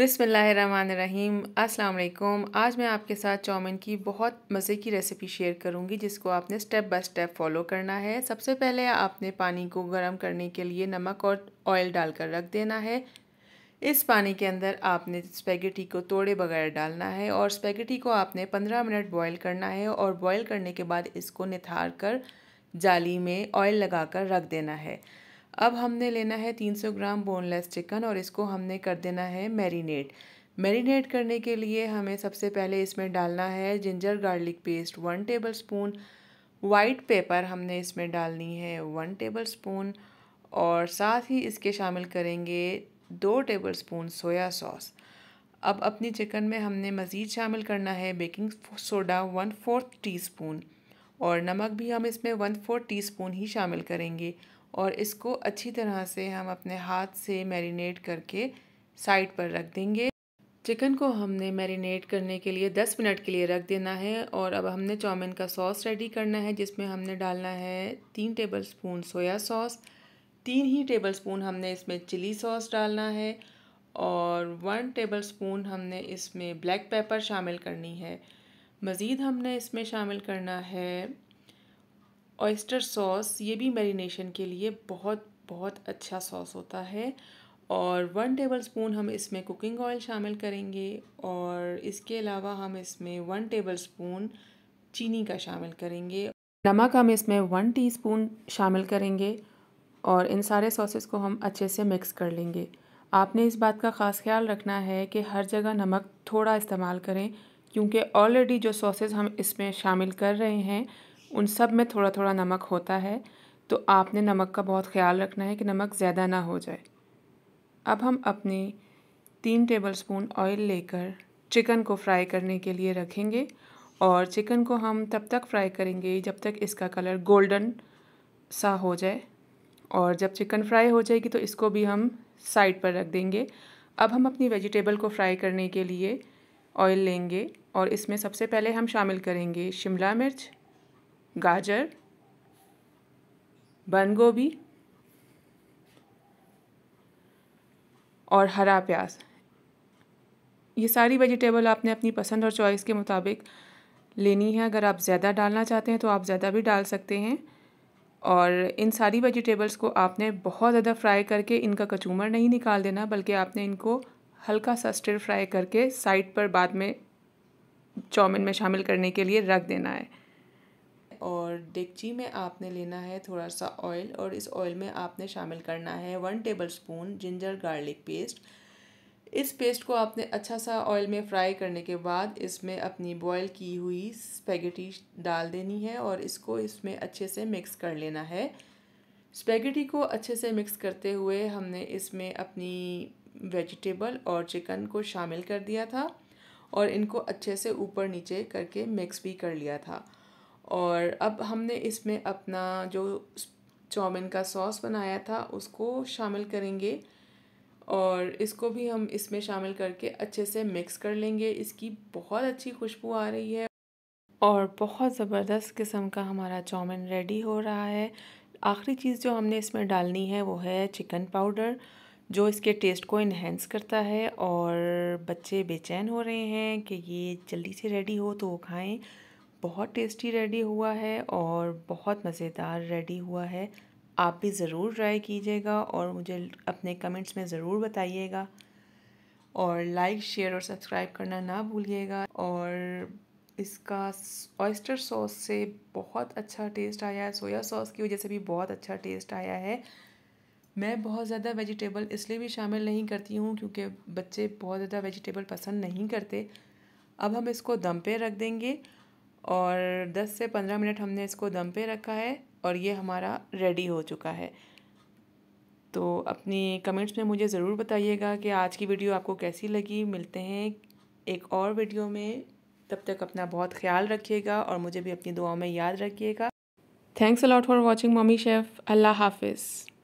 बिसमीम अस्सलाम आज मैं आपके साथ चाउमीन की बहुत मज़े की रेसिपी शेयर करूंगी जिसको आपने स्टेप बाय स्टेप फॉलो करना है सबसे पहले आपने पानी को गर्म करने के लिए नमक और ऑयल डालकर रख देना है इस पानी के अंदर आपने स्पेगेटी को तोड़े बगैर डालना है और स्पेगेटी को आपने पंद्रह मिनट बॉयल करना है और बॉयल करने के बाद इसको निथार कर जाली में ऑयल लगा रख देना है अब हमने लेना है 300 ग्राम बोनलेस चिकन और इसको हमने कर देना है मैरिनेट मैरिनेट करने के लिए हमें सबसे पहले इसमें डालना है ginger garlic paste one tablespoon white pepper हमने इसमें डालनी है वन टेबल स्पून और साथ ही इसके शामिल करेंगे दो टेबल स्पून सोया सॉस अब अपनी चिकन में हमने मज़ीद शामिल करना है baking soda one fourth T और नमक भी हम इसमें वन फोर्थ टी ही शामिल करेंगे और इसको अच्छी तरह से हम अपने हाथ से मैरिनेट करके साइड पर रख देंगे चिकन को हमने मैरिनेट करने के लिए 10 मिनट के लिए रख देना है और अब हमने चाउमिन का सॉस रेडी करना है जिसमें हमने डालना है तीन टेबल स्पून सोया सॉस तीन ही टेबल स्पून हमने इसमें चिली सॉस डालना है और वन टेबल स्पून हमने इसमें ब्लैक पेपर शामिल करनी है मज़ीद हमने इसमें शामिल करना है ऑयस्टर सॉस ये भी मैरिनेशन के लिए बहुत बहुत अच्छा सॉस होता है और वन टेबल स्पून हम इसमें कुकिंग ऑयल शामिल करेंगे और इसके अलावा हम इसमें वन टेबल स्पून चीनी का शामिल करेंगे नमक हम इसमें वन टीस्पून शामिल करेंगे और इन सारे सॉसेस को हम अच्छे से मिक्स कर लेंगे आपने इस बात का ख़ास ख्याल रखना है कि हर जगह नमक थोड़ा इस्तेमाल करें क्योंकि ऑलरेडी जो सॉसेज हम इसमें शामिल कर रहे हैं उन सब में थोड़ा थोड़ा नमक होता है तो आपने नमक का बहुत ख्याल रखना है कि नमक ज़्यादा ना हो जाए अब हम अपने तीन टेबल स्पून ऑयल लेकर चिकन को फ्राई करने के लिए रखेंगे और चिकन को हम तब तक फ्राई करेंगे जब तक इसका कलर गोल्डन सा हो जाए और जब चिकन फ्राई हो जाएगी तो इसको भी हम साइड पर रख देंगे अब हम अपनी वेजिटेबल को फ्राई करने के लिए ऑयल लेंगे और इसमें सबसे पहले हम शामिल करेंगे शिमला मिर्च गाजर बंद गोभी और हरा प्याज ये सारी वेजिटेबल आपने अपनी पसंद और चॉइस के मुताबिक लेनी है अगर आप ज़्यादा डालना चाहते हैं तो आप ज़्यादा भी डाल सकते हैं और इन सारी वेजिटेबल्स को आपने बहुत ज़्यादा फ्राई करके इनका कचूमर नहीं निकाल देना बल्कि आपने इनको हल्का सा स्टिर फ्राई करके साइड पर बाद में चाउमिन में शामिल करने के लिए रख देना है और डेगची में आपने लेना है थोड़ा सा ऑयल और इस ऑयल में आपने शामिल करना है one tablespoon ginger garlic paste इस पेस्ट को आपने अच्छा सा ऑयल में फ्राई करने के बाद इसमें अपनी बॉयल की हुई स्पेगेटी डाल देनी है और इसको इसमें अच्छे से मिक्स कर लेना है स्पेगेटी को अच्छे से मिक्स करते हुए हमने इसमें अपनी वेजिटेबल और चिकन को शामिल कर दिया था और इनको अच्छे से ऊपर नीचे करके मिक्स भी कर लिया था और अब हमने इसमें अपना जो चाउमीन का सॉस बनाया था उसको शामिल करेंगे और इसको भी हम इसमें शामिल करके अच्छे से मिक्स कर लेंगे इसकी बहुत अच्छी खुशबू आ रही है और बहुत ज़बरदस्त किस्म का हमारा चाउमीन रेडी हो रहा है आखिरी चीज़ जो हमने इसमें डालनी है वो है चिकन पाउडर जो इसके टेस्ट को इन्हेंस करता है और बच्चे बेचैन हो रहे हैं कि ये जल्दी से रेडी हो तो वो खाएँ बहुत टेस्टी रेडी हुआ है और बहुत मज़ेदार रेडी हुआ है आप भी ज़रूर ट्राई कीजिएगा और मुझे अपने कमेंट्स में ज़रूर बताइएगा और लाइक शेयर और सब्सक्राइब करना ना भूलिएगा और इसका ऑयस्टर सॉस से बहुत अच्छा टेस्ट आया है सोया सॉस की वजह से भी बहुत अच्छा टेस्ट आया है मैं बहुत ज़्यादा वेजिटेबल इसलिए भी शामिल नहीं करती हूँ क्योंकि बच्चे बहुत ज़्यादा वेजिटेबल पसंद नहीं करते अब हम इसको दम पे रख देंगे और 10 से 15 मिनट हमने इसको दम पे रखा है और ये हमारा रेडी हो चुका है तो अपनी कमेंट्स में मुझे ज़रूर बताइएगा कि आज की वीडियो आपको कैसी लगी मिलते हैं एक और वीडियो में तब तक अपना बहुत ख्याल रखिएगा और मुझे भी अपनी दुआओं में याद रखिएगा thanks a lot for watching mummy chef अल्लाह हाफिज़